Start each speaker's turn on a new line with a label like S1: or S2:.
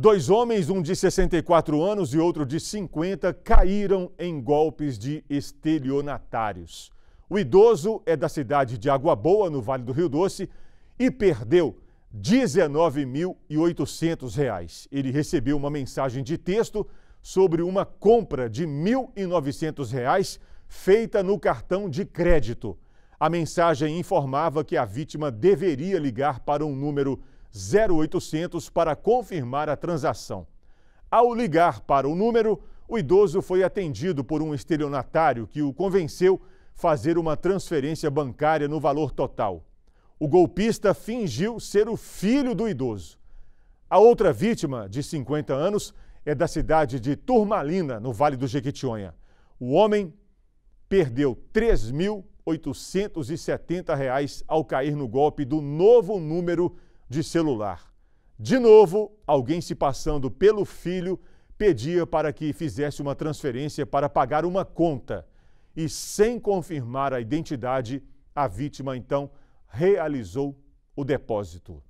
S1: Dois homens, um de 64 anos e outro de 50, caíram em golpes de estelionatários. O idoso é da cidade de Água Boa, no Vale do Rio Doce, e perdeu R$ 19.800. Ele recebeu uma mensagem de texto sobre uma compra de R$ 1.900 feita no cartão de crédito. A mensagem informava que a vítima deveria ligar para um número 0800 para confirmar a transação. Ao ligar para o número, o idoso foi atendido por um estelionatário que o convenceu fazer uma transferência bancária no valor total. O golpista fingiu ser o filho do idoso. A outra vítima, de 50 anos, é da cidade de Turmalina, no Vale do Jequitinhonha. O homem perdeu R$ 3.870 ao cair no golpe do novo número de celular. De novo, alguém se passando pelo filho pedia para que fizesse uma transferência para pagar uma conta. E sem confirmar a identidade, a vítima então realizou o depósito.